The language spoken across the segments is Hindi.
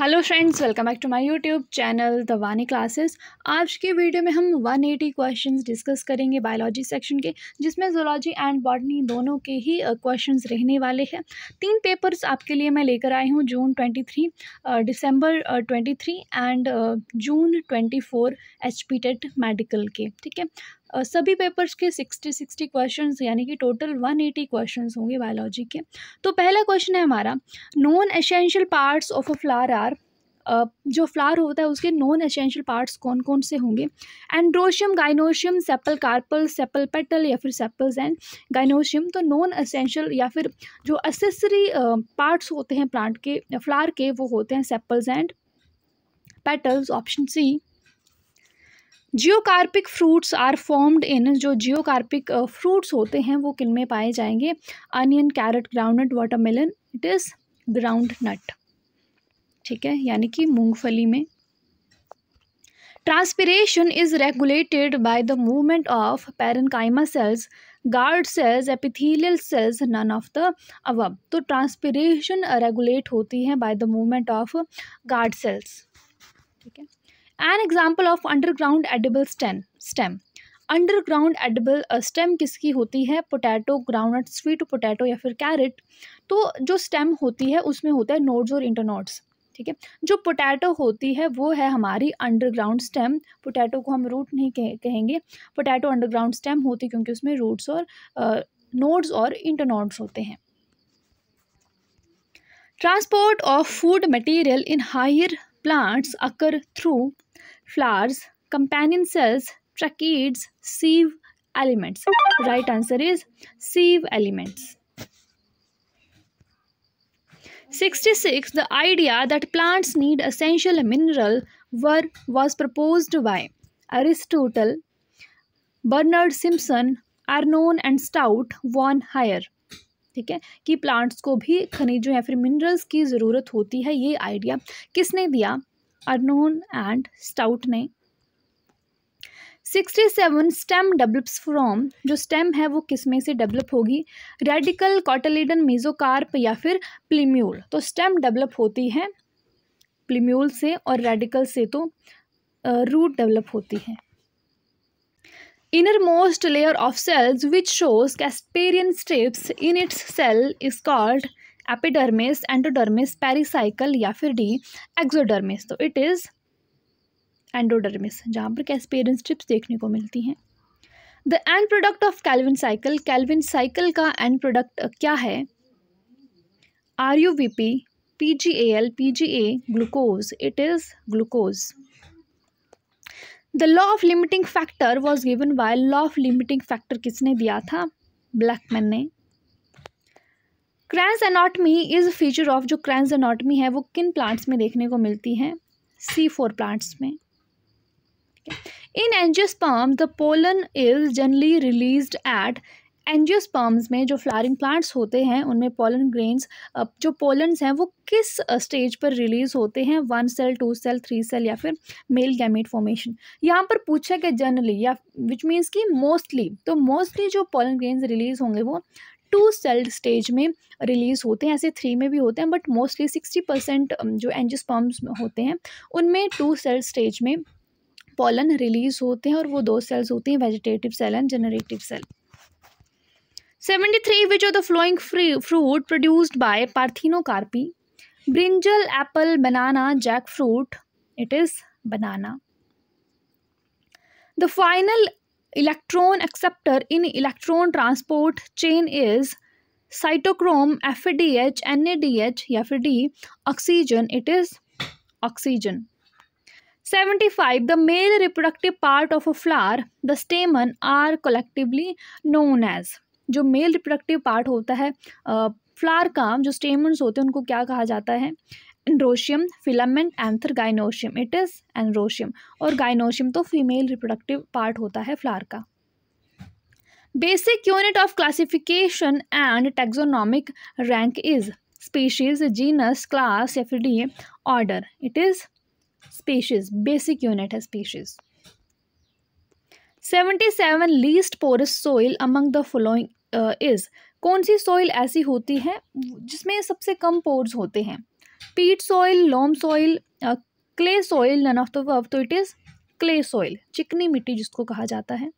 Hello friends welcome back to my YouTube channel the Vani classes आज के वीडियो में हम 180 क्वेश्चंस डिस्कस करेंगे बायोलॉजी सेक्शन के जिसमें जोलॉजी एंड बॉटनी दोनों के ही क्वेश्चंस रहने वाले हैं तीन पेपर्स आपके लिए मैं लेकर आई हूँ June 23 December 23 and June 24 H P TET medical के ठीक है सभी पेपर्स के सिक्सटी सिक्सटी क्वेश्चन यानी कि टोटल वन एटी क्वेश्चन होंगे बायोलॉजी के तो पहला क्वेश्चन है हमारा non essential parts of a flower or जो फ्लावर होता है उसके नॉन एसेंशियल पार्ट्स कौन कौन से होंगे androecium gynoecium sepal carpel sepal petal या फिर सेप्पल्स एंड गाइनोशियम तो नॉन एसेंशियल या फिर जो असेसरी पार्ट्स होते हैं प्लांट के फ्लावर के वो होते हैं sepals and petals option C geocarpic fruits are formed in जो जियोकार्पिक फ्रूट्स होते हैं वो किन में पाए जाएंगे onion carrot groundnut watermelon it is groundnut ठीक है यानी कि मूंगफली में transpiration is regulated by the movement of parenchyma cells guard cells epithelial cells none of the अब तो ट्रांसपिरेशन रेगुलेट होती है by the movement of guard cells ठीक है an example of underground edible stem stem underground edible stem किसकी होती है पोटैटो ग्राउंडनट स्वीट पोटैटो या फिर कैरेट तो जो स्टेम होती है उसमें होता है नोड्स और इंटरनोड्स ठीक है जो पोटैटो होती है वो है हमारी अंडरग्राउंड स्टेम पोटैटो को हम रूट नहीं कह, कहेंगे पोटैटो अंडरग्राउंड स्टेम होती है क्योंकि उसमें रूट्स और नोड्स uh, और इंटरनोड्स होते हैं transport of food material in higher plants occur through flowers, companion cells, tracheids, sieve elements. Right answer is sieve elements. 66 the idea that plants need essential mineral were was proposed by aristotle Bernard Simpson Arnon and Stout वॉन हायर ठीक है कि प्लांट्स को भी खनिजों या फिर मिनरल्स की ज़रूरत होती है ये आइडिया किसने दिया अर्नोन एंड स्टाउट ने सेवन स्टेम डेवलप्स फ्रॉम जो स्टेम है वो किस में से डेवलप होगी रेडिकल कॉटलिडन मेजोकार्प या फिर प्लीम्यूल तो स्टेम डेवलप होती है प्लीम्यूल से और रेडिकल से तो रूट डेवलप होती है innermost layer of cells which shows Casparian strips in its cell is called epidermis endodermis pericycle या फिर डी एक्जोडर्मिस तो इट इज़ एंडोडर्मिस जहाँ पर कैसपेरियन स्ट्रिप्स देखने को मिलती हैं the end product of Calvin cycle Calvin cycle का एंड प्रोडक्ट क्या है R U we P P G A L P G A glucose it is glucose the law of limiting factor was given by law of limiting factor किसने दिया था ब्लैकमैन ने Kranz anatomy is feature of जो क्रैंस एनाटमी है वो किन प्लांट्स में देखने को मिलती है सी फोर प्लांट्स में in angiosperm the pollen is generally release at angiosperms में जो फ्लारिंग प्लांट्स होते हैं उनमें पोलन ग्रेन्स जो पोलन्स हैं वो किस स्टेज पर रिलीज़ होते हैं one cell two cell three cell या फिर मेल गैमेट फॉर्मेशन यहाँ पर पूछा गया जनरली या विच मीन्स कि मोस्टली तो मोस्टली जो पोलन ग्रेन्स रिलीज़ होंगे वो टू सेल्ड स्टेज में रिलीज होते हैं ऐसे थ्री में भी होते हैं बट मोस्टली सिक्सटी परसेंट जो एनजीस्पम्स होते हैं उनमें टू सेल्ड स्टेज में पॉलन रिलीज होते हैं और वो दो सेल्स होते हैं vegetative cell and generative cell seventy three which are the following fruit produced by carpy brinjal apple banana jackfruit it is banana the final electron acceptor in electron transport chain is cytochrome F D H N A D H या फिर D oxygen it is oxygen seventy five the male reproductive part of a flower the stamen are collectively known as जो मेल रिप्रोडक्टिव पार्ट होता है फ्लावर का जो स्टेमन्स होते हैं उनको क्या कहा जाता है androecium filament anther gynoecium it is androecium और गाइनोशियम तो फीमेल रिप्रोडक्टिव पार्ट होता है फ्लार का basic unit of classification and taxonomic rank is species genus class या फिर D order it is species basic unit है species seventy seven least porous soil among the following is कौन सी सोइल ऐसी होती है जिसमें सबसे कम पोर्स होते हैं peat soil loam soil clay soil none of the the तो इट इज क्ले सॉइल चिकनी मिट्टी जिसको कहा जाता है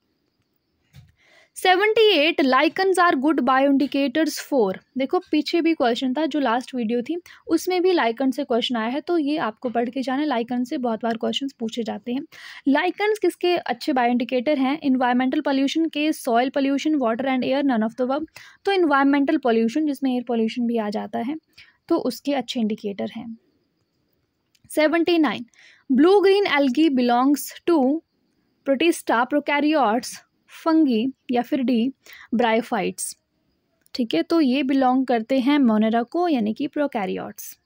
seventy eight lichens are good bioindicators for देखो पीछे भी क्वेश्चन था जो लास्ट वीडियो थी उसमें भी लाइकन से क्वेश्चन आया है तो ये आपको पढ़ के जाना लाइकन से बहुत बार क्वेश्चन पूछे जाते हैं लाइकन्स किसके अच्छे बायो इंडिकेटर हैं इन्वायरमेंटल पॉल्यूशन के soil pollution water and air none of the above तो इन्वायरमेंटल पॉल्यूशन जिसमें एयर पॉल्यूशन भी आ जाता है तो उसके अच्छे इंडिकेटर हैं seventy nine blue green algae belongs to protista prokaryotes fungi या फिर डी ब्रायोफाइट्स ठीक है तो ये बिलोंग करते हैं मोनेरा को यानी कि prokaryotes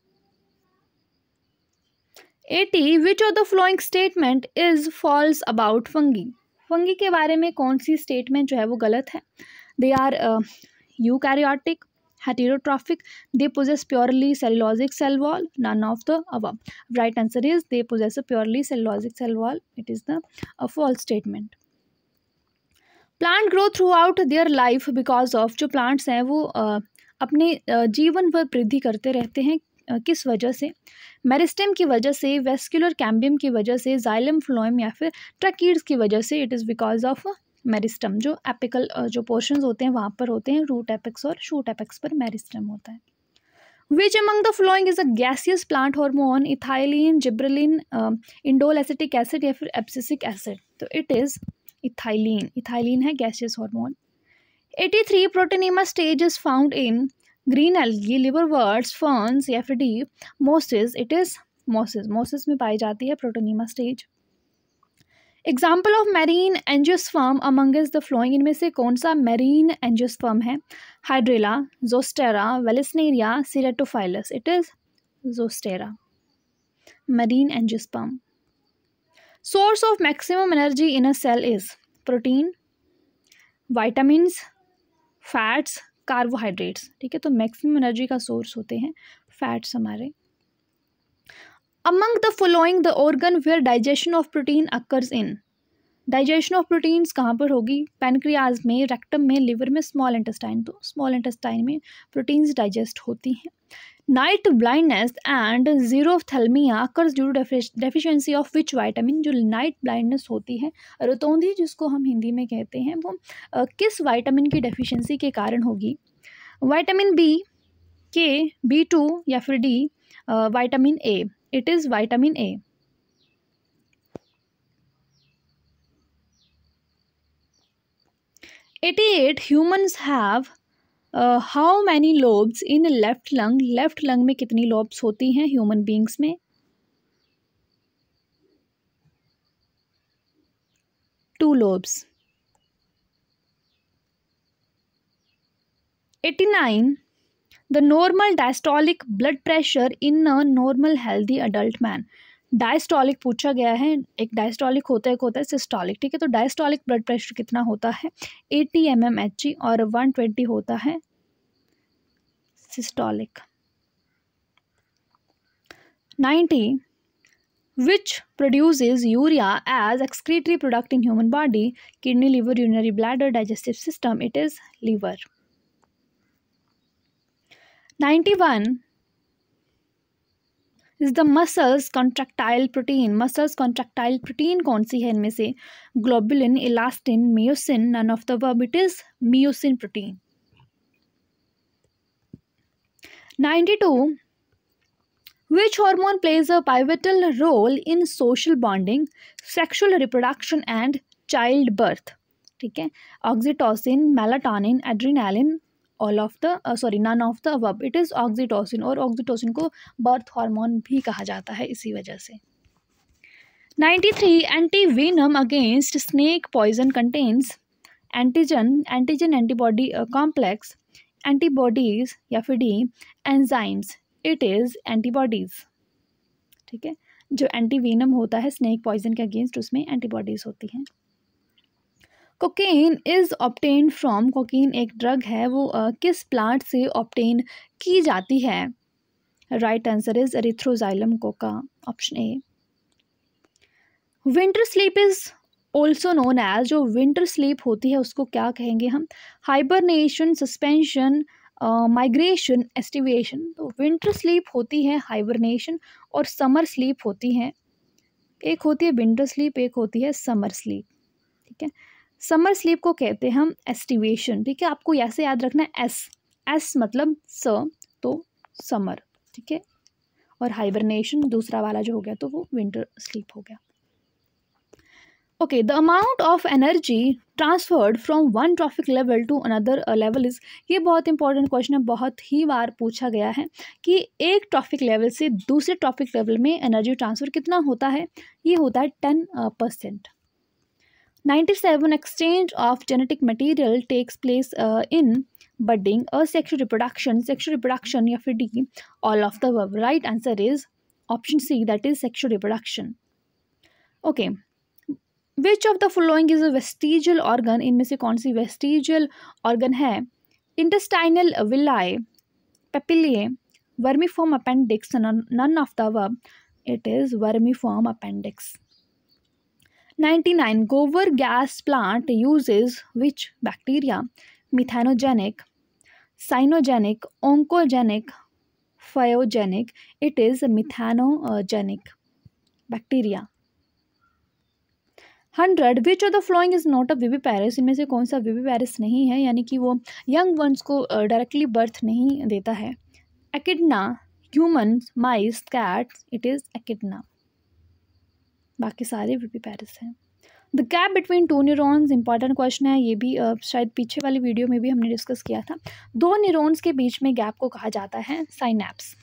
eighty which of the following statement is false about fungi fungi के बारे में कौन सी स्टेटमेंट जो है वो गलत है they are eukaryotic heterotrophic they possess purely cellulosic cell wall none of the above right answer is they possess purely cellulosic cell wall it is the fall statement plant grow throughout their life because of जो प्लांट्स हैं वो अपने जीवन पर वृद्धि करते रहते हैं किस वजह से मेरिस्टेम की वजह से वेस्कुलर कैम्बियम की वजह से जाइलम फ्लोएम या फिर ट्रकीड्स की वजह से it is because of meristem जो एपिकल जो पोर्शन होते हैं वहाँ पर होते हैं रूट एपिक्स और शूट एपिक्स पर मेरिस्टम होता है which among the following is a gaseous plant hormone ethylene gibberellin indole acetic acid या फिर एप्सिसिक एसिड तो इट इज़ इथाइलिन इथाइलिन है gaseous hormone eighty three protonema stage is found in green algae liverworts ferns या फिर D मोसिस it is mosses mosses में पाई जाती है protonema stage example of marine angiosperm among the following इनमें से कौन सा मेरीन एनजियोस्फर्म है Hydrilla Zostera Vallisneria Ceratophyllum it is Zostera marine angiosperm source of maximum energy in a cell is protein vitamins fats carbohydrates ठीक है तो मैक्सिमम एनर्जी का सोर्स होते हैं फैट्स हमारे Among the following, the organ where digestion of protein occurs in digestion of proteins कहाँ पर होगी पेनक्रियाज में रेक्टम में लिवर में स्मॉल इंटेस्टाइन तो स्मॉल इंटेस्टाइन में प्रोटीन्स डाइजेस्ट होती हैं night blindness and xerophthalmia occurs due to deficiency of which vitamin जो नाइट ब्लाइंडनेस होती है रतौंधी जिसको हम हिंदी में कहते हैं वो किस वाइटामिन की डेफिशिएंसी के कारण होगी vitamin B K B two या फिर D vitamin A it is vitamin A eighty eight humans have how many lobes in left lung left lung में कितनी लोब्स होती हैं ह्यूमन बींग्स में two lobes eighty nine the normal diastolic blood pressure in a normal healthy adult man diastolic पूछा गया है एक डायस्टॉलिक होता है एक होता है सिस्टॉलिक ठीक है तो डायस्टॉलिक ब्लड प्रेशर कितना होता है eighty M M H E और वन ट्वेंटी होता है systolic ninety which produce urea as excretory product in human body kidney liver urinary bladder digestive system it is liver one is the muscles contractile protein muscles contractile protein कौन सी है इनमें से globulin elastin myosin none of the above it is myosin protein 92 which hormone plays a pivotal role in social bonding sexual reproduction and childbirth ठीक है oxytocin melatonin adrenaline all of the sorry none of the अब इट इज़ ऑक्सीटोसिन और ऑक्सीटोसिन को बर्थ हार्मोन भी कहा जाता है इसी वजह से three antivenom against snake poison contains antigen antigen antibody complex antibodies या फिर D enzymes it is antibodies ठीक है जो एंटीवीनम होता है स्नेक पॉइजन के अगेंस्ट उसमें एंटीबॉडीज़ होती हैं cocaine is obtain from cocaine एक ड्रग है वो किस प्लांट से ऑप्टेन की जाती है right answer is Erythroxylum coca option A winter sleep is also known as जो विंटर स्लीप होती है उसको क्या कहेंगे हम हाइबरनेशन सस्पेंशन माइग्रेशन एस्टिवेशन तो विंटर स्लीप होती है हाइबरनेशन और समर स्लीप होती है एक होती है विंटर स्लीप एक होती है समर स्लीप ठीक है समर स्लीप को कहते हैं हम एस्टिवेशन ठीक है आपको ऐसे याद रखना है एस एस मतलब स तो समर ठीक है और हाइबरनेशन दूसरा वाला जो हो गया तो वो विंटर स्लीप हो गया okay the amount of energy transferred from one trophic level to another level is ये बहुत इंपॉर्टेंट क्वेश्चन है बहुत ही बार पूछा गया है कि एक ट्रॉफिक लेवल से दूसरे ट्रॉफिक लेवल में एनर्जी ट्रांसफ़र कितना होता है ये होता है ten percent uh, 97 exchange of genetic material takes place uh, in budding asexual reproduction sexual reproduction have to D all of the above right answer is option C that is sexual reproduction okay which of the following is a vestigial organ in से vestigial organ है intestinal villi papillae vermiform appendix none, none of the above it is vermiform appendix nine gobar gas plant uses which bacteria methanogenic cyanogenic oncogenic pyogenic it is methanogenic bacteria hundred which of the following is not a viviparous इनमें से कौन सा वीवी पैरिस नहीं है यानी कि वो यंग वंस को डायरेक्टली बर्थ नहीं देता है echidna human mice cats it is echidna बाकी सारे विपीपैरस हैं the gap between two neurons important question है ये भी uh, शायद पीछे वाली वीडियो में भी हमने डिस्कस किया था दो न्यूरोन्स के बीच में गैप को कहा जाता है synapse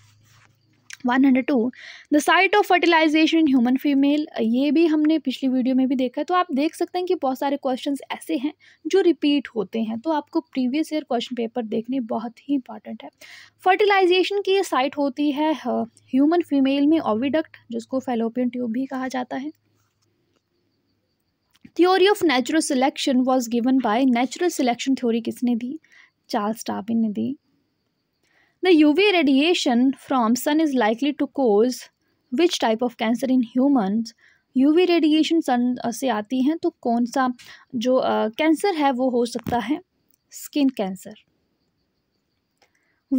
one two the site of fertilization in human female ये भी हमने पिछली वीडियो में भी देखा है तो आप देख सकते हैं कि बहुत सारे क्वेश्चन ऐसे हैं जो रिपीट होते हैं तो आपको प्रीवियस ईयर क्वेश्चन पेपर देखने बहुत ही इंपॉर्टेंट है फर्टिलाइजेशन की ये साइट होती है ह्यूमन फीमेल में ओविडक्ट जिसको फेलोपियन ट्यूब भी कहा जाता है theory of natural selection was given by natural selection theory किसने दी चार्ल्स डार्विन ने दी The UV radiation from sun is likely to cause which type of cancer in humans? uv radiation sun se aati hai to kaun sa jo cancer uh, है वो हो सकता है skin cancer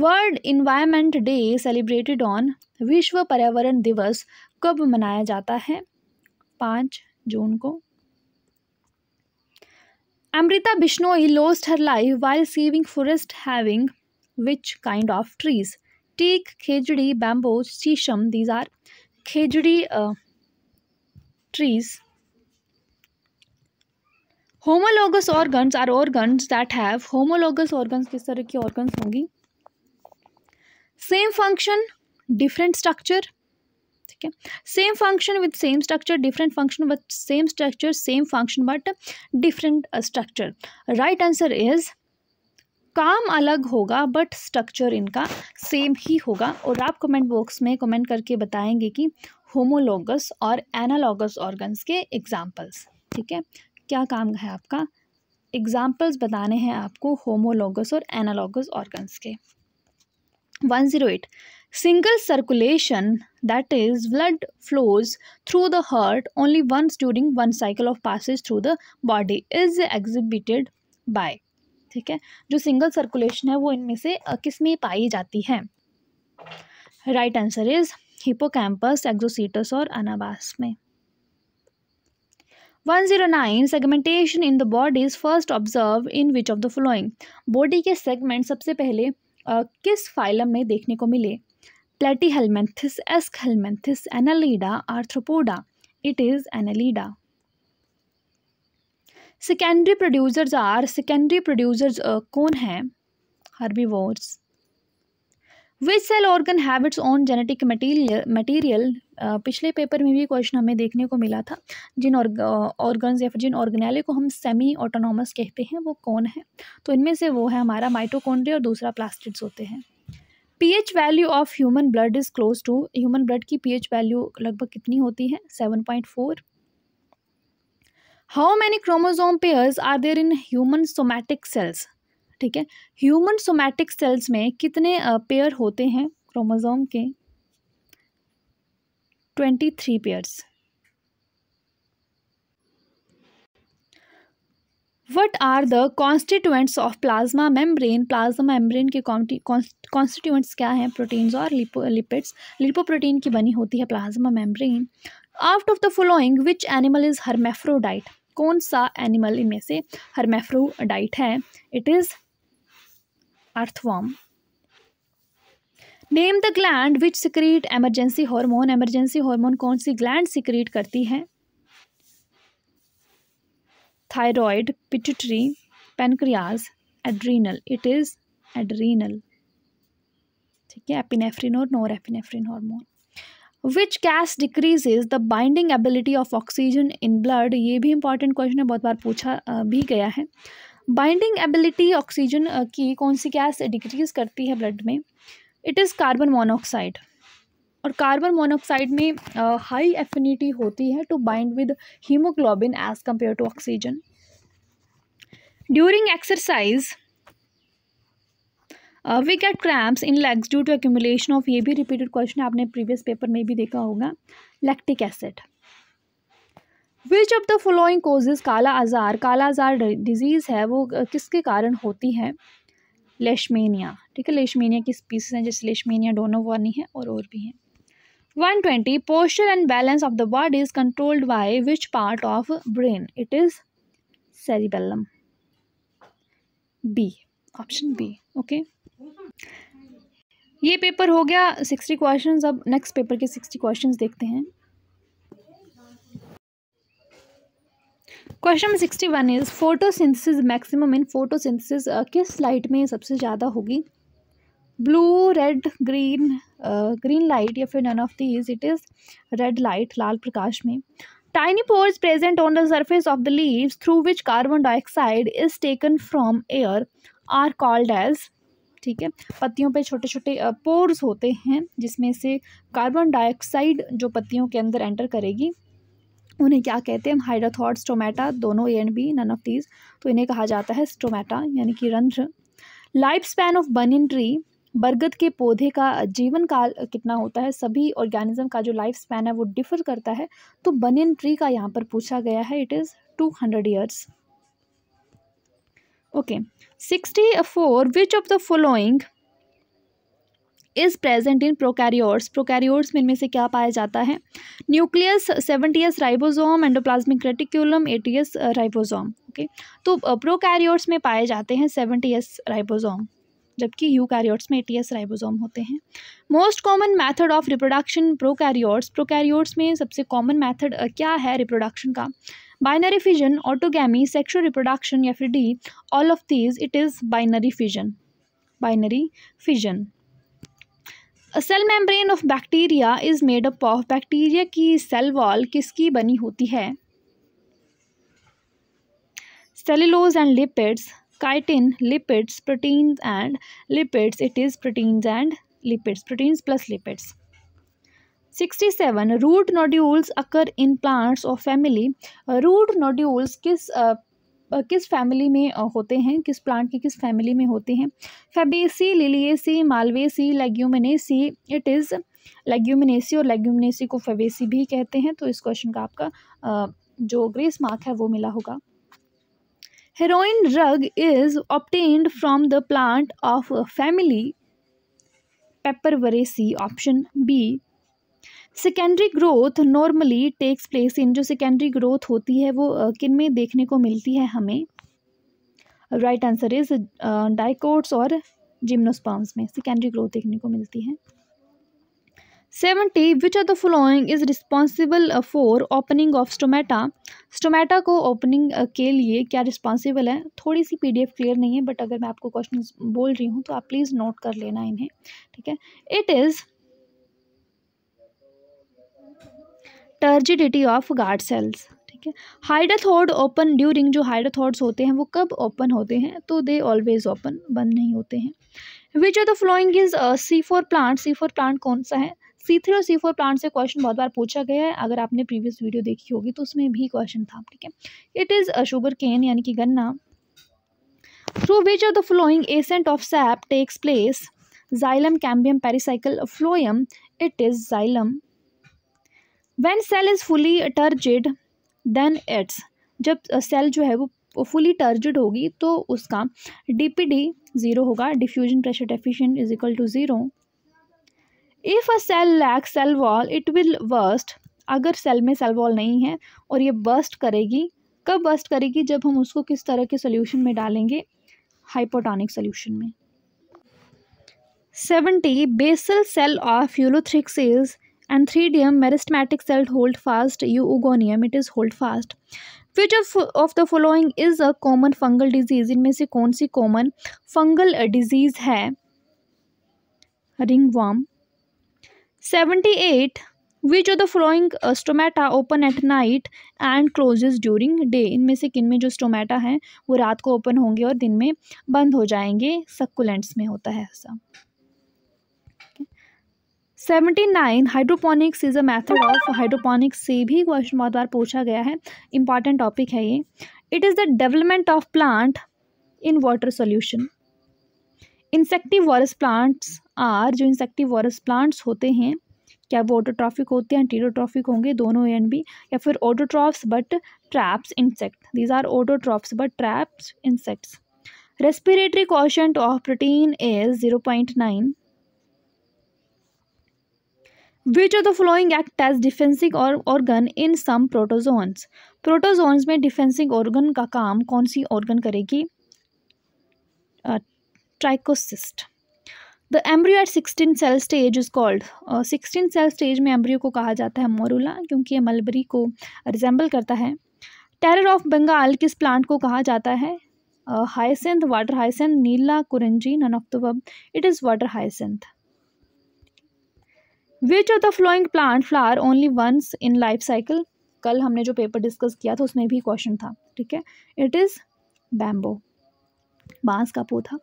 world environment day celebrated on विश्व पर्यावरण दिवस कब मनाया जाता है पाँच जून को Amrita Bishnoi lost her life while saving forest having which kind of trees Teak, khejdi bamboo shisham these are khejdi uh, trees homologous organs are organs that have homologous organs kis tarah ke organs same function different structure same function with same structure, different function but same structure, same function but different uh, structure. Right answer is काम अलग होगा बट स्ट्रक्चर इनका सेम ही होगा और आप कमेंट बॉक्स में कमेंट करके बताएंगे कि होमोलोगस और एनालॉगस ऑर्गन्स के एग्जाम्पल्स ठीक है क्या काम है आपका एग्जाम्पल्स बताने हैं आपको होमोलोगस और एनालॉगस ऑर्गन्स के one zero eight single circulation that is blood flows through the heart only once during one cycle of passes through the body is exhibited by ठीक है जो सिंगल सर्कुलेशन है वो इनमें से किस में पाई जाती है right answer is Hippocampus Exocoetus और अनाबास में one zero nine segmentation in the body is first observe in which of the following body के सेगमेंट सबसे पहले आ, किस फाइलम में देखने को मिले Platyhelminthes Aschelminthes Annelida Arthropoda it is Annelida secondary producers are secondary producers कौन हैं वोर्स which cell organ have its own genetic material material पिछले पेपर में भी क्वेश्चन हमें देखने को मिला था जिन ऑर्गन uh, या फिर जिन ऑर्गेनैले को हम सेमी ऑटोनॉमस कहते हैं वो कौन है तो इनमें से वो है हमारा माइटोकॉन्ड्रिया और दूसरा प्लास्टिड्स होते हैं pH value of human blood is close to human blood की पीएच वैल्यू लगभग कितनी होती है seven point four how many chromosome pairs are there in human somatic cells ठीक है ह्यूमन सोमैटिक सेल्स में कितने पेयर होते हैं क्रोमोजोम के twenty three pairs what are the constituents of plasma membrane plasma membrane के कॉन्स्टिट्यूएंट्स क्या हैं प्रोटीन्स और लिपो लिपिड्स लिपोप्रोटीन की बनी होती है plasma membrane out of the following which animal is hermaphrodite कौन सा एनिमल इनमें से डाइट है it is earthworm name the gland which secrete emergency hormone emergency hormone कौन सी ग्लैंड सिक्रीट करती है thyroid pituitary pancreas adrenal it is adrenal ठीक है एपिनेफ्रिन और norepinephrine hormone which gas is the binding ability of oxygen in blood ये भी इंपॉर्टेंट क्वेश्चन है बहुत बार पूछा भी गया है बाइंडिंग एबिलिटी ऑक्सीजन की कौन सी गैस डिक्रीज करती है ब्लड में इट इज़ कार्बन मोनोऑक्साइड और कार्बन मोनोऑक्साइड में हाई एफिनिटी होती है to bind with hemoglobin as compared to oxygen during exercise we get cramps in legs due to accumulation of ये भी रिपीटेड क्वेश्चन आपने प्रीवियस पेपर में भी देखा होगा lactic acid which of the following causes kala azar काला आज़ार डिजीज़ है वो किसके कारण होती है लेशमेनिया ठीक है लेशमेनिया की स्पीसीज हैं जैसे लेशमेनिया डोनोवानी है और और भी हैं one twenty posture and balance of the body is controlled by which part of brain it is cerebellum B option B okay ये पेपर हो गया सिक्सटी क्वेश्चंस अब नेक्स्ट पेपर के सिक्सटी क्वेश्चंस देखते हैं question number sixty one is photosynthesis maximum in photosynthesis किस लाइट में सबसे ज़्यादा होगी blue red green green light या फिर none of these it is red light लाल प्रकाश में tiny pores present on the surface of the leave through which carbon dioxide is taken from air are called as ठीक है पत्तियों पे छोटे छोटे पोर्स होते हैं जिसमें से कार्बन डाइऑक्साइड जो पत्तियों के अंदर एंटर करेगी उन्हें क्या कहते हैं हाइड्राथॉट्स टोमेटा दोनों A and B none of these तो इन्हें कहा जाता है स्टोमेटा यानी कि रंध्र life span of banyan tree बरगद के पौधे का जीवन काल कितना होता है सभी ऑर्गेनिज्म का जो लाइफ स्पैन है वो डिफर करता है तो बनिन ट्री का यहाँ पर पूछा गया है it is two hundred years okay sixty four which of the following is present in prokaryotes prokaryotes में इनमें से क्या पाया जाता है nucleus seventy S ribosome endoplasmic reticulum eighty S ribosome okay तो कैरियोर्स uh, में पाए जाते हैं सेवेंटी एस राइबोजोम जबकि यू कैरियोर्स में एस राइबोजोम होते हैं most common method of reproduction prokaryotes में सबसे कॉमन मैथड uh, क्या है रिप्रोडक्शन का binary fission autogamy sexual reproduction या फिर D all of these it is binary fission binary fission a cell membrane of bacteria is made up of bacteria की सेल वॉल किसकी बनी होती है cellulose and lipids chitin lipids proteins and lipids it is proteins and lipids proteins plus lipids sixty seven root nodules occur in plants और फैमिली रूट नोड्यूल्स किस आ, uh, uh, किस फैमिली uh, में होते हैं किस प्लांट की किस फैमिली में होते हैं Fabaceae Liliaceae Malvaceae Leguminosae it is Leguminosae और लेग्यूमिनेसी को फेबेसी भी कहते हैं तो इस क्वेश्चन का आपका आ, जो ग्रेस मार्क है वो मिला होगा heroin drug is obtained from the plant of family Papaveraceae option B secondary growth normally takes place in जो सेकेंडरी ग्रोथ होती है वो किन में देखने को मिलती है हमें राइट आंसर इज डाइकोट्स और जिम्नोस्पाम्स में सेकेंडरी ग्रोथ देखने को मिलती है seventy which are the following is responsible for opening of stomata stomata को ओपनिंग के लिए क्या रिस्पॉन्सिबल है थोड़ी सी पीडीएफ क्लियर नहीं है बट अगर मैं आपको क्वेश्चन बोल रही हूँ तो आप प्लीज़ नोट कर लेना इन्हें ठीक है it is turgidity of guard cells ठीक है हाइड्राथोड ओपन ड्यूरिंग जो हाइड्राथोड्स होते हैं वो कब ओपन होते हैं तो दे ऑलवेज ओपन बंद नहीं होते हैं which of the following is C four plant C four plant कौन सा है सी थ्री और सी फोर प्लांट से क्वेश्चन बहुत बार पूछा गया है अगर आपने प्रीवियस वीडियो देखी होगी तो उसमें भी क्वेश्चन था ठीक है इट इज़ शुगर केन यानी कि गन्ना through which of the following ascent of sap takes place xylem cambium pericycle phloem it is xylem when cell is fully turgid then it's जब सेल जो है वो फुली टर्जिड होगी तो उसका डी पी डी ज़ीरो होगा diffusion pressure deficient is equal to zero if a cell lack cell wall it will burst अगर सेल में सेल वॉल नहीं है और ये बर्स्ट करेगी कब बर्स्ट करेगी जब हम उसको किस तरह के सोल्यूशन में डालेंगे हाइपोटॉनिक सोल्यूशन में seventy basal cell of Ulothrix is anthridium meristematic cell hold fast euogonium it is hold fast which of, of the following is a common fungal disease इनमें से कौन सी common fungal disease है ringworm 78 which of the following uh, stomata open at night and closes during day इनमें से किन में जो stomata हैं वो रात को open होंगे और दिन में बंद हो जाएंगे succulents में होता है ऐसा seventy nine hydroponics is a method of hydroponics से भी क्वेश्चन बहुत बार पूछा गया है इंपॉर्टेंट टॉपिक है ये it is the development of plant in water solution insectivorous plants are जो इंसेक्टिव वॉरस प्लांट्स होते हैं क्या वो ऑटोट्रॉफिक होते हैं टीडोट्रॉफिक होंगे दोनों एंड बी या फिर autotrophs but traps insect these are autotrophs but traps insects respiratory question of protein is zero point nine which of the following act as defensing organ in some protozoans protozoans में डिफेंसिंग ऑर्गन का काम कौन सी ऑर्गन करेगी trichocyst the embryo at sixteen cell stage is called sixteen cell stage में एम्ब्रियो को कहा जाता है मोरूला क्योंकि ये मलबरी को रिजेंबल करता है टेरर ऑफ बंगाल किस प्लांट को कहा जाता है hyacinth water hyacinth Neelakurinji none of the above it is water hyacinth which of the following plant flower only once in life cycle कल हमने जो पेपर डिस्कस किया था उसमें भी क्वेश्चन था ठीक है इट इज़ बैम्बो बांस का पौधा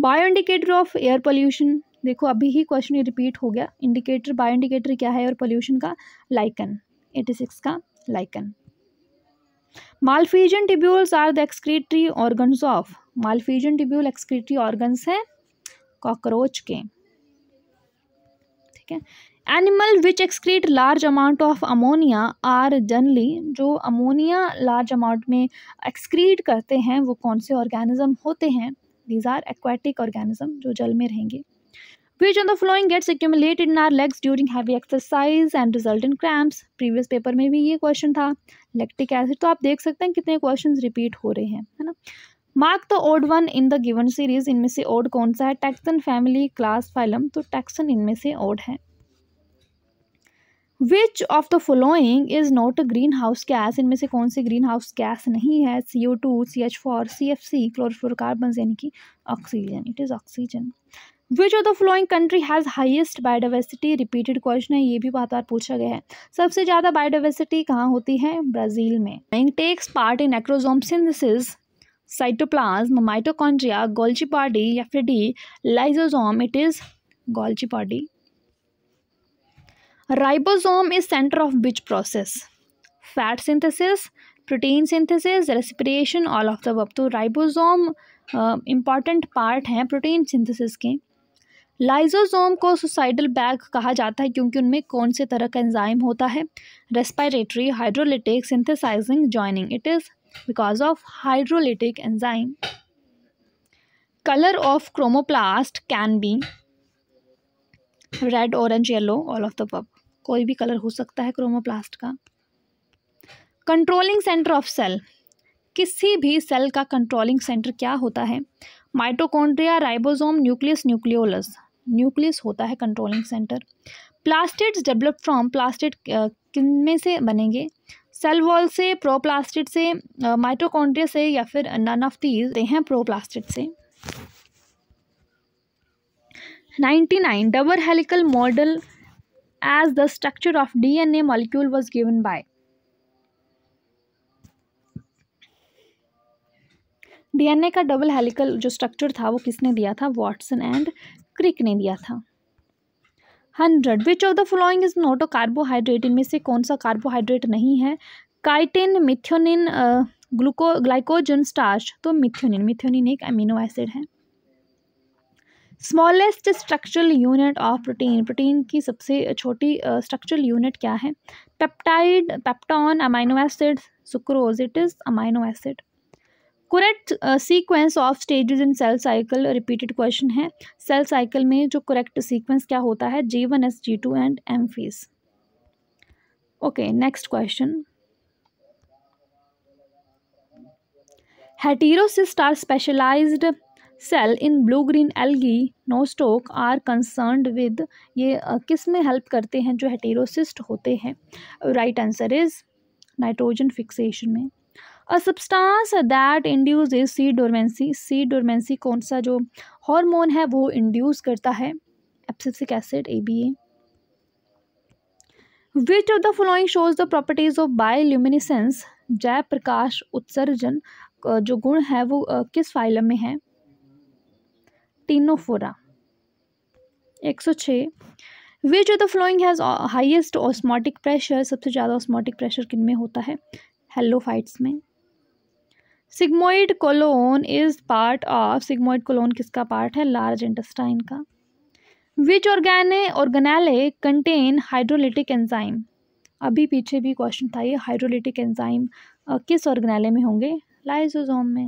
bioindicator of air pollution देखो अभी ही क्वेश्चन रिपीट हो गया इंडिकेटर बायो इंडिकेटर क्या है और पोल्यूशन का लाइकन एटी सिक्स का lichen Malpighian tubules are the excretory organs of Malpighian tubule excretory organs हैं कॉकरोच के ठीक है animal which excrete large amount of ammonia are generally जो अमोनिया लार्ज अमाउंट में एक्सक्रीट करते हैं वो कौन से ऑर्गेनिज्म होते हैं दीज आर एक्वेटिक ऑर्गेनिज्म जो जल में रहेंगे which on the following gets accumulate in our legs during heavy exercise and result in cramps previous paper में भी ये क्वेश्चन था लेक्टिक एसिड तो आप देख सकते हैं कितने क्वेश्चन रिपीट हो रहे हैं है ना mark the odd one in the given series इनमें से ओड कौन सा है टैक्सन फैमिली क्लास फाइलम तो टैक्सन इनमें से ओड है which of the following is not a greenhouse gas इनमें से कौन सी ग्रीन हाउस गैस नहीं है C O two C H four C F C carbon यानी कि oxygen it is oxygen which of the following country has heist biodiversity repeated question है ये भी बात बार पूछा गया है सबसे ज़्यादा बायोडाइवर्सिटी कहाँ होती है ब्राज़ील में takes part in acrosome synthesis cytoplasm mitochondria Golgi body या फिर D lysosome it is Golgi body ribosome is centre of which process fat synthesis protein synthesis respiration all of the above तो राइबोसोम इम्पॉर्टेंट पार्ट हैं प्रोटीन सिंथेसिस के लाइजोजोम को सुसाइडल बैग कहा जाता है क्योंकि उनमें कौन से तरह का एंजाइम होता है respiratory hydrolytic synthesising joining it is because of hydrolytic enzyme colour of chromoplast can be red orange yellow all of the above कोई भी कलर हो सकता है क्रोमोप्लास्ट का कंट्रोलिंग सेंटर ऑफ सेल किसी भी सेल का कंट्रोलिंग सेंटर क्या होता है mitochondria ribosome nucleus nucleolus nucleus होता है controlling centre plastids develop from plastid किन में से बनेंगे सेल वॉल से प्रोप्लास्टिड से माइटोकॉन्ड्रिया से या फिर नन ऑफ दीज हैं प्रोप्लास्टिड से 99 double helical model as the structure of DNA molecule was given by DNA का डबल हेलिकल जो स्ट्रक्चर था वो किसने दिया था वॉटसन एंड क्रिक ने दिया था hundred which of the following is not a carbohydrate इनमें से कौन सा कार्बोहाइड्रेट नहीं है chitin methionine gluco glycogen starch तो मिथ्योनिन मिथ्योनिन एक अमीनो एसिड है smallest structural unit of protein protein की सबसे छोटी स्ट्रक्चरल uh, यूनिट क्या है peptide peptone amino acid sucrose it is amino acid correct sequence of stages in cell cycle repeated question है सेल साइकिल में जो करेक्ट सीक्वेंस क्या होता है G one S G two and M phase okay next question heterocyst are specialised cell in blue green algae Nostoc are concerned with ये किस में हेल्प करते हैं जो हेटेरोसिस्ट होते हैं right answer is nitrogen fixation में a substance that induces is seed dormancy seed dormancy कौन सा जो हॉर्मोन है वो इंड्यूस करता है abscisic acid A B A which of the following shows the properties of bioluminescence जय प्रकाश उत्सर्जन जो गुण है वो किस फाइलम में है एक सौ छः which of the following has highest osmotic pressure सबसे ज़्यादा ऑस्मोटिक प्रेशर किन में होता है हेलोफाइट्स में sigmoid colon is part of sigmoid colon किसका पार्ट है लार्ज इंटेस्टाइन का which organelle organelle contain hydrolytic enzyme अभी पीछे भी क्वेश्चन था ये हाइड्रोलिटिक एंजाइम uh, किस ऑर्गेनाले में होंगे लाइजोजोम में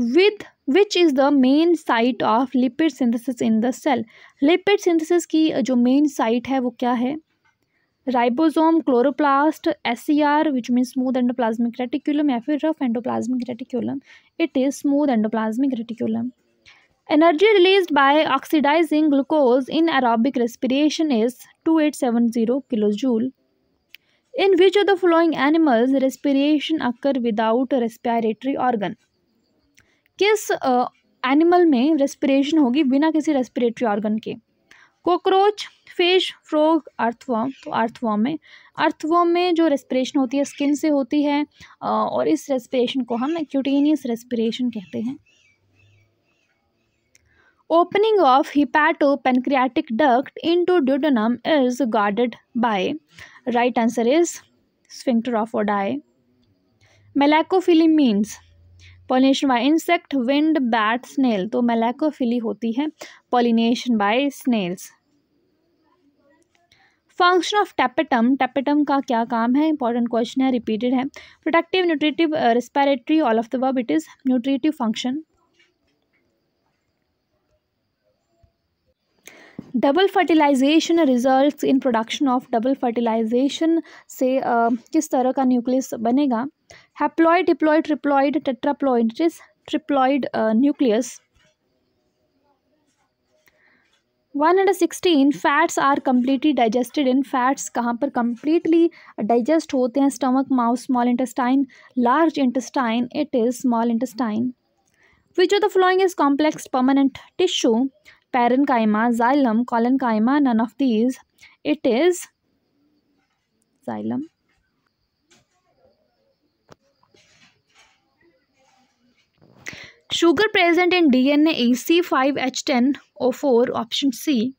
with which is the main site of lipid synthesis in the cell lipid synthesis की जो मेन साइट है वो क्या है ribosome chloroplast S C R which mean smooth endoplasmic reticulum या फिर rough endoplasmic reticulum it is smooth endoplasmic reticulum energy release by oxidising glucose in aerobic respiration is two eight seven zero kilo joule in which of the following animals respiration occur without respiratory organ किस एनिमल में रेस्पिरेशन होगी बिना किसी रेस्पिरेटरी ऑर्गन के कॉकरोच फिश फ्रॉग अर्थवॉम तो अर्थवॉम में अर्थवॉम में जो रेस्पिरेशन होती है स्किन से होती है और इस रेस्पिरेशन को हम क्यूटेनियस रेस्पिरेशन कहते हैं opening of hepato pancreatic duct into duodenum is guarded by right answer is sphincter of Oddi melacophyllin means pollination by insect wind bat snail तो मेलेकोफिली होती है pollination by snails function of tapetum tapetum का क्या काम है इंपॉर्टेंट क्वेश्चन है रिपीटेड है protective nutritive respiratory all of the above it is nutritive function double fertilisation results in production of double fertilisation से uh, किस तरह का न्यूक्लियस बनेगा haploid diploid triploid tetraploid triploid nucleus sixteen fats are completely digested in fats कहाँ पर कम्प्लीटली डाइजेस्ट होते हैं stomach mouth small intestine large intestine it is small intestine which of the following is complex permanent tissue parenchyma, xylem, collenchyma, none of these. It is xylem. Sugar present in DNA ac5h10o4 option C.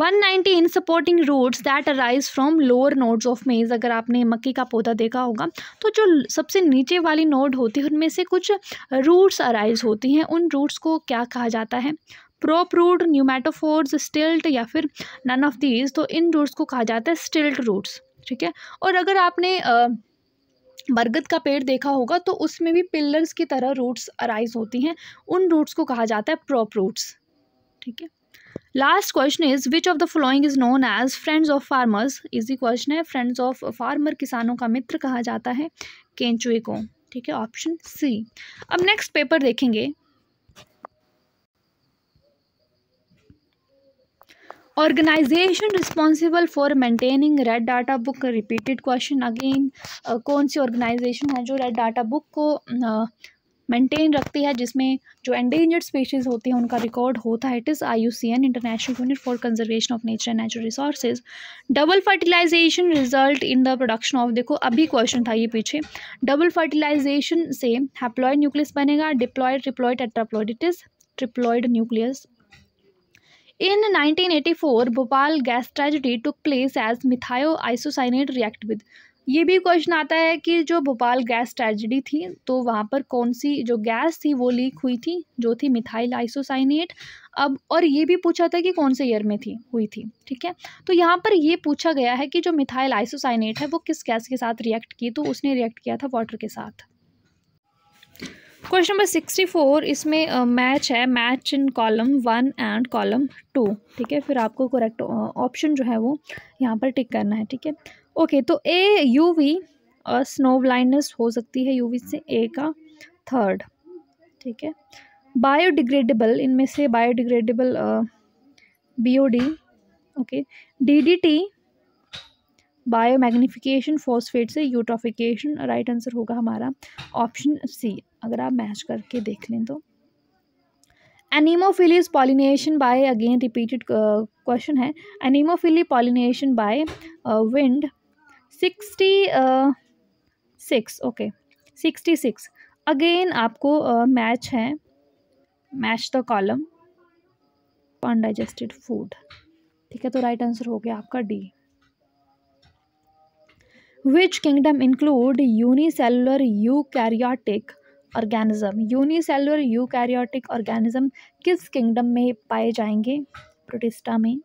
190 in supporting roots that arise from lower nodes of maize अगर आपने मक्की का पौधा देखा होगा तो जो सबसे नीचे वाली नोड होती है उनमें से कुछ रूट्स अराइज होती हैं उन रूट्स को क्या कहा जाता है प्रोप रूट न्यूमेटोफोर्स स्टिल्ट या फिर नन ऑफ दीज तो इन रूट्स को कहा जाता है स्टिल्ट रूट्स ठीक है और अगर आपने आ, बरगद का पेड़ देखा होगा तो उसमें भी पिल्लर्स की तरह रूट्स अराइज होती हैं उन रूट्स को कहा जाता है प्रॉप रूट्स ठीक है last question is which of the following is known as friends of farmers easy question है फ्रेंड्स ऑफ फार्मर किसानों का मित्र कहा जाता है केंचुए को ठीक है ऑप्शन सी अब नेक्स्ट पेपर देखेंगे organisation responsible for maintaining red data book repeated question again कौन सी ऑर्गेनाइजेशन है जो रेड डाटा बुक को uh, मेंटेन रखती है जिसमें जो एंडेंजर्ड स्पीशीज़ होती हैं उनका रिकॉर्ड होता है it is I U C N international unit for conservation of nature and natural resources double fertilisation result in the production of देखो अभी क्वेश्चन था ये पीछे डबल फर्टिलाइजेशन से हैप्लॉयड न्यूक्लियस बनेगा diploid triploid tetraploid it is triploid nucleus in 1984, Bhopal gas tragedy took place as methyl isocyanate react with ये भी क्वेश्चन आता है कि जो भोपाल गैस ट्रेजिडी थी तो वहाँ पर कौन सी जो गैस थी वो लीक हुई थी जो थी मिथाइल आइसोसाइनेट अब और ये भी पूछा था कि कौन से ईयर में थी हुई थी ठीक है तो यहाँ पर ये पूछा गया है कि जो मिथाइल आइसोसाइनेट है वो किस गैस के साथ रिएक्ट की तो उसने रिएक्ट किया था वाटर के साथ क्वेश्चन नंबर सिक्सटी फोर इसमें मैच है match in column one and column two ठीक है फिर आपको करेक्ट ऑप्शन जो है वो यहाँ पर टिक करना है ठीक है ओके तो A U V snow blindness हो सकती है यू वी से ए का थर्ड ठीक है बायोडिग्रेडेबल इनमें से biodegradable B O D okay D D T bio magnification phosphate से यूट्रोफिकेशन राइट आंसर होगा हमारा ऑप्शन सी अगर आप मैच करके देख लें तो anemophilies pollination by again repeated question है anemophily pollination by wind six okay sixty six again आपको मैच uh, है match the column undigested food ठीक है तो राइट आंसर हो गया आपका D which kingdom include unicellular eukaryotic organism unicellular eukaryotic organism किस किंगडम में पाए जाएंगे प्रोटिस्टा में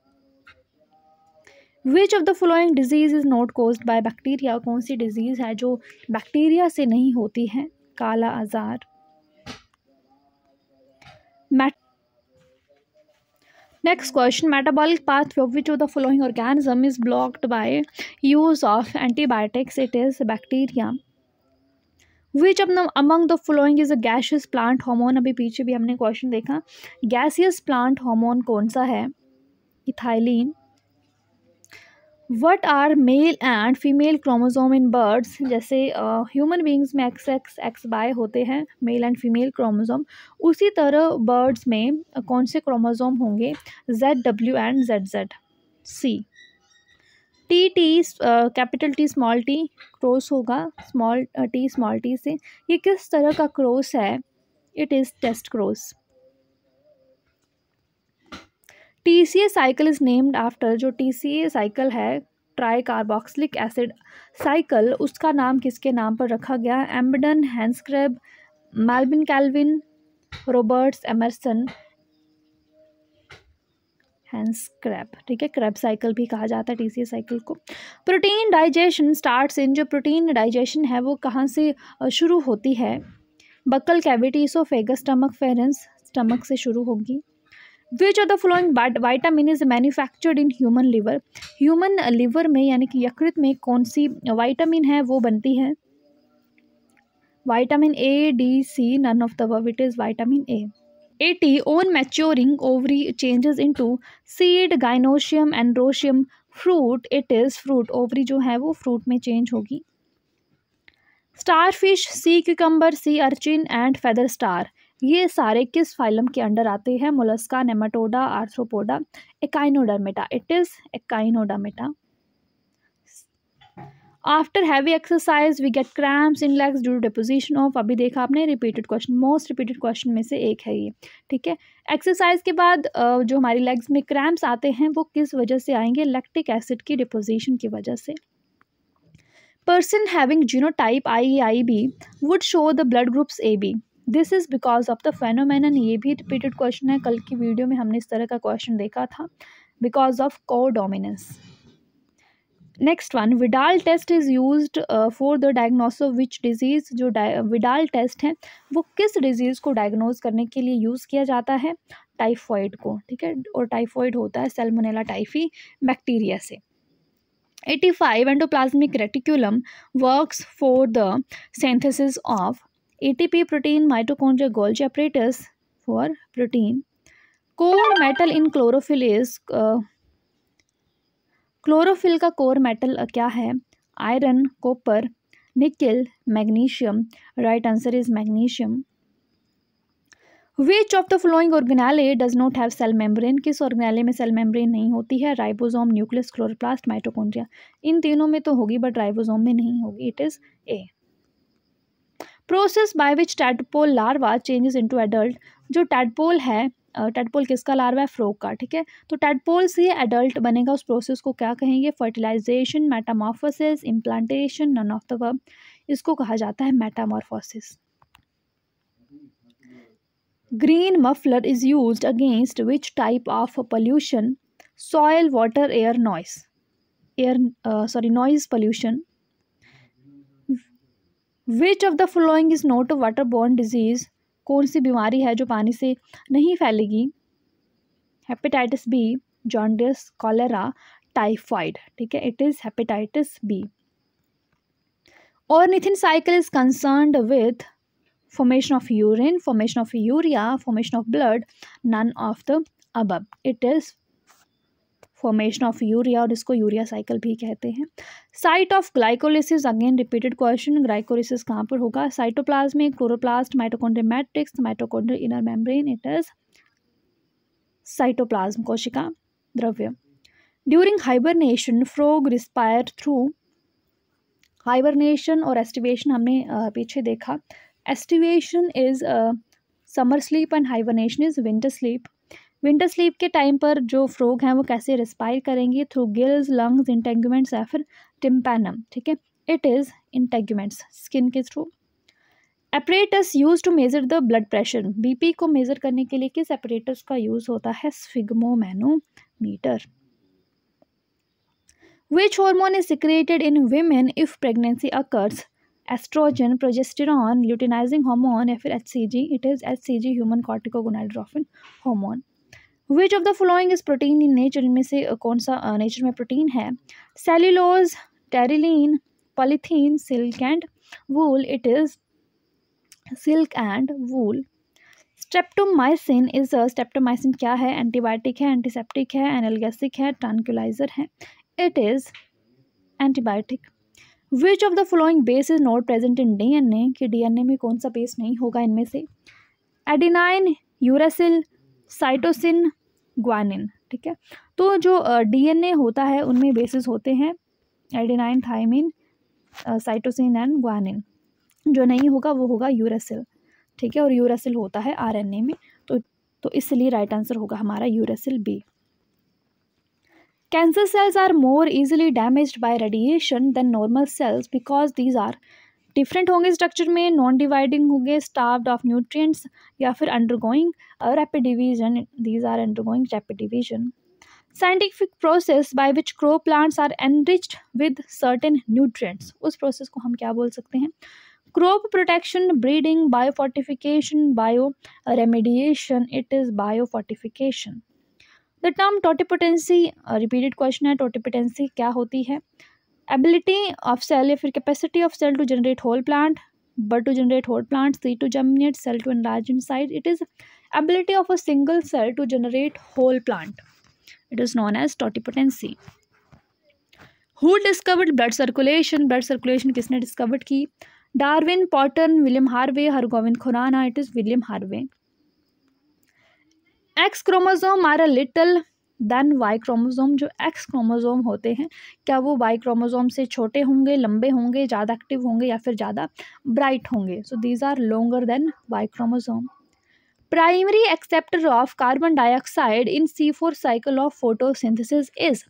which of the following disease is not cause by bacteria कौन सी डिजीज़ है जो बैक्टीरिया से नहीं होती है kala azar next question metabolic path of which of the following organism is blocked by use of antibiotics it is bacteria which अपना among the following is a gaseous plant hormone अभी पीछे भी हमने क्वेश्चन देखा गैशियस प्लांट हार्मोन कौन सा है ethylene what are male and female chromosome in birds जैसे ह्यूमन बींग्स में एक्स एक्स एक्स बाय होते हैं मेल एंड फीमेल क्रोमोजोम उसी तरह बर्ड्स में कौन से क्रोमोज़ोम होंगे Z W and Z Z C T T capital T small T cross होगा स्मॉल टी स्मॉल टी से ये किस तरह का क्रोस है it is test cross T C A cycle is named after जो टी सी ए साइकिल है ट्राई कार्बोक्सलिक एसिड साइकिल उसका नाम किसके नाम पर रखा गया Embden Hans Krebs Melvin Calvin Roberts Emerson Hans Krebs ठीक है क्रैप साइकिल भी कहा जाता है ए साइकिल को प्रोटीन डाइजेशन स्टार्ट्स इन जो प्रोटीन डाइजेशन है वो कहाँ से शुरू होती है buccal cavity oesophagus stomach pharynx stomach से शुरू होगी which of the following vitamin is manufactured in human liver human liver में यानी कि यकृत में कौन सी वाइटामिन है वो बनती है vitamin A D C none of the above it is vitamin A eighty one maturing ovary changes into seed gynoecium androecium fruit it is fruit ovary जो है वो फ्रूट में चेंज होगी star fish sea cucumber sea urchin and feather star ये सारे किस फाइलम के अंडर आते हैं mollusca nematoda arthropoda echinodermata it is echinodermata after heavy exercise we get cramps in legs due deposition of अभी देखा आपने repeated question most repeated question में से एक है ये ठीक है एक्सरसाइज के बाद जो हमारी लेग्स में क्रैम्स आते हैं वो किस वजह से आएंगे लैक्टिक एसिड की डिपोजिशन की वजह से person having genotype I I B would show the blood groups A B this is because of the phenomenon ये भी रिपीटेड क्वेश्चन है कल की वीडियो में हमने इस तरह का क्वेश्चन देखा था because of codominance next one Widal test is use for the diagnose of which disease जो विडाल टेस्ट uh, है वो किस डिज़ीज़ को डायग्नोज करने के लिए यूज़ किया जाता है टाइफॉइड को ठीक है और टाइफॉइड होता है सेलमोनेला टाइफी बैक्टीरिया से eighty five endoplasmic reticulum works for the synthesis of A T P protein mitochondria Golgi apparatus for protein core metal in chlorophyll is chlorophyll का कोर मेटल uh, क्या है iron copper nickel magnesium right answer is magnesium which of the following organelle does not have cell membrane किस ऑर्गेनाइल में सेल मेम्ब्रेन नहीं होती है राइबोसोम न्यूक्लियस क्लोरोप्लास्ट माइटोकॉन्ड्रिया इन तीनों में तो होगी बट राइबोसोम में नहीं होगी it is a process by which tadpole larva changes into adult जो टैडपोल है टैडपोल किसका लार्वा है फ्रोक का ठीक है तो टैडपोल से एडल्ट बनेगा उस प्रोसेस को क्या कहेंगे fertilisation metamorphosis implantation none of the above इसको कहा जाता है metamorphosis green muffler is use against which type of pollution soil water air noise air sorry noise pollution which of the following is not a water borne disease कौन सी बीमारी है जो पानी से नहीं फैलेगी hepatitis B jaundice cholera typhoid ठीक है it is hepatitis B ornithine cycle is concern with formation of urine formation of urea formation of blood none of the अब it is formation of urea और इसको यूरिया साइकिल भी कहते हैं site of glycolysis again repeated question glycolysis कहाँ पर होगा साइटोप्लाज्म में chloroplast mitochondria matrix mitochondria inner membrane it is cytoplasm कोशिका द्रव्य during hibernation frog respire through hibernation और एस्टिवेशन हमने पीछे देखा aestivation is summer sleep and hibernation is winter sleep winter sleep के टाइम पर जो फ्रॉग हैं वो कैसे रिस्पायर करेंगे थ्रू गिल्स लंग्स इंटेग्यूमेंट्स या फिर टिम्पैनम ठीक है इट इज़ इंटेग्यूमेंट्स स्किन के through apparatus use to measure the blood pressure BP को मेजर करने के लिए किस एपरेटस का यूज होता है sphygmomanometer which hormone is secreted in women if pregnancy occurs oestrogen progesterone luteinising hormone या फिर H C G it is H C G human chorionic gonadotropin hormone which of the following is protein in nature इनमें से कौन सा नेचर में प्रोटीन है cellulose terylene polythene silk and wool it is silk and wool streptomycin is streptomycin क्या है एंटीबायोटिक है एंटीसेप्टिक है एनलगेसिक है ट्रांकुलाइजर है it is antibiotic which of the following base is not present in D N A कि डी एन ए में कौन सा बेस नहीं होगा इनमें से एडिनाइन यूरासिल साइटोसिन ग्वानिन ठीक है तो जो डीएनए होता है उनमें बेसिस होते हैं adenine thymine cytosine and guanine जो नहीं होगा वो होगा यूरासिल ठीक है और यूरासिल होता है आरएनए में तो तो इसलिए राइट आंसर होगा हमारा uracil B cancer cells are more easily damage by radiation than normal cells because these are different होंगे स्ट्रक्चर में नॉन डिवाइडिंग होंगे स्टाफ्ड ऑफ न्यूट्रिएंट्स या फिर undergoing rapid division these are undergoing rapid division scientific process by which crop plants are enriched with certain nutrients उस प्रोसेस को हम क्या बोल सकते हैं crop protection breeding biofortification bio remediation it is biofortification the term totipotency repeated question है टोटिपोटेंसी क्या होती है एबिलिटी ऑफ सेल या फिर capacity of cell to generate whole plant but to generate whole plant C to germinate cell to enlarge in size it is ability of a single cell to generate whole plant it is known as totipotency who discovered blood circulation blood circulation किसने डिस्कवर्ड की डारविन पॉटन William Harvey Har Gobind Khorana it is William Harvey x chromosome are a little than Y chromosome जो एक्स क्रोमोजोम होते हैं क्या वो वाई क्रोमोजोम से छोटे होंगे लंबे होंगे ज़्यादा एक्टिव होंगे या फिर ज़्यादा ब्राइट होंगे so these are longer than Y chromosome primary acceptor of carbon dioxide in C four cycle of photosynthesis is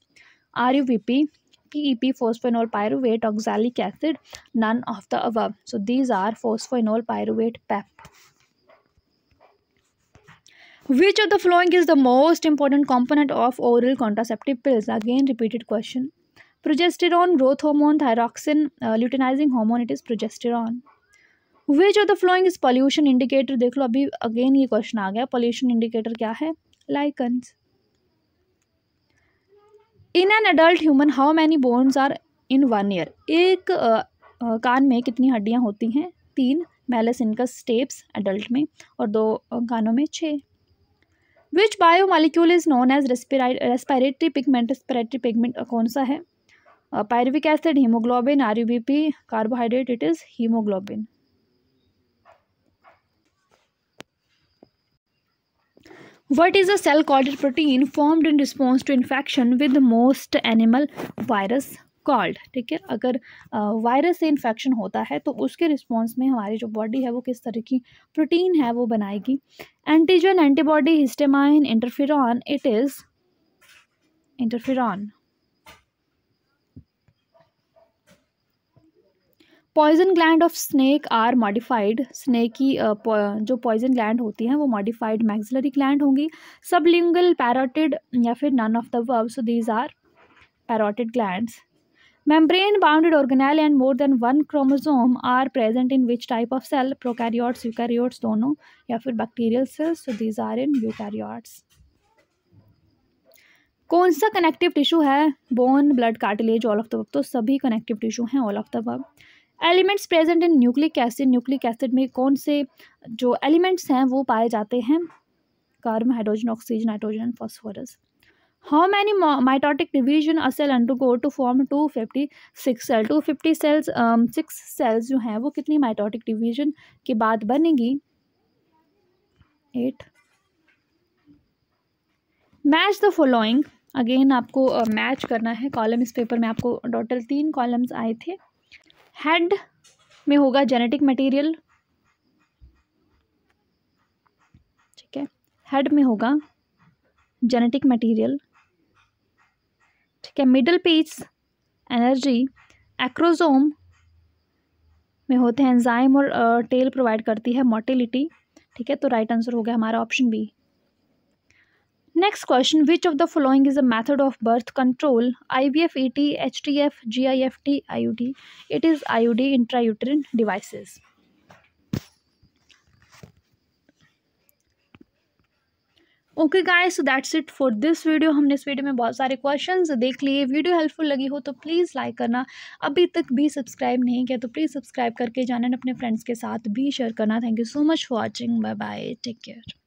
R U we P P E P phosphoenol pyruvate oxalic acid none of the above so these are phosphoenol pyruvate PEP which of the following is the most important component of oral contraceptive pills again repeated question progesterone growth hormone thyroxine uh, luteinizing hormone it is progesterone which of the following is pollution indicator देख लो अभी अगेन ये क्वेश्चन आ गया pollution indicator क्या है lichens in in an adult human how many bones are in one year एक आ, आ, कान में कितनी हड्डियाँ होती हैं तीन मेलस इनकस स्टेप्स एडल्ट में और दो कानों में छः which biomolecule is known as respiratory pigment respiratory pigment कौन सा है pyruvic acid haemoglobin or carbohydrate it is haemoglobin what is a cell corded protein formed in response to infection with most animal virus called ठीक है अगर वायरस से इन्फेक्शन होता है तो उसके रिस्पॉन्स में हमारी जो बॉडी है वो किस तरह की प्रोटीन है वो बनाएगी antigen antibody histamine interferon it is interferon poison gland of snake are modified snake की जो पॉइजन ग्लैंड होती हैं वो मॉडिफाइड मैक्सिलरी ग्लैंड होंगी सबलिंगल पैरोटिड या फिर none of the verb so these are parotid glands membrane bounded organelle and more than one chromosome are present in which type of cell prokaryotes eukaryotes दोनों या फिर bacterial cells so these are in eukaryotes कौन सा कनेक्टिव टिश्यू है bone blood cartilage all of the तो सभी कनेक्टिव टिश्यू हैं all of the above elements present in nucleic acid nucleic acid में कौन से जो एलिमेंट्स हैं वो पाए जाते हैं carbon hydrogen oxygen nitrogen phosphorus how how many mitotic division go to form two fifty six cell two fifty cells six cells जो हैं वो कितनी माइटोटिक डिविजन के बाद बनेगी eight match the following again आपको मैच uh, करना है कॉलम इस पेपर में आपको टोटल तीन कॉलम्स आए थे हेड में होगा जेनेटिक मटीरियल ठीक है हेड में होगा जेनेटिक मटीरियल ठीक है मिडल पीस एनर्जी एक्रोजोम में होते हैं एंजाइम और टेल प्रोवाइड करती है मोटिलिटी ठीक है तो राइट आंसर हो गया हमारा option B next question which of the following is a method of birth control I V F E T H T F G I F T I U T it is I U D intrauterine devices okay guys so that's it for this video हमने इस वीडियो में बहुत सारे क्वेश्चन देख लिए वीडियो हेल्पफुल लगी हो तो प्लीज़ लाइक करना अभी तक भी सब्सक्राइब नहीं किया तो प्लीज़ सब्सक्राइब करके जाना अपने फ्रेंड्स के साथ भी शेयर करना thank you so much for watching bye bye take care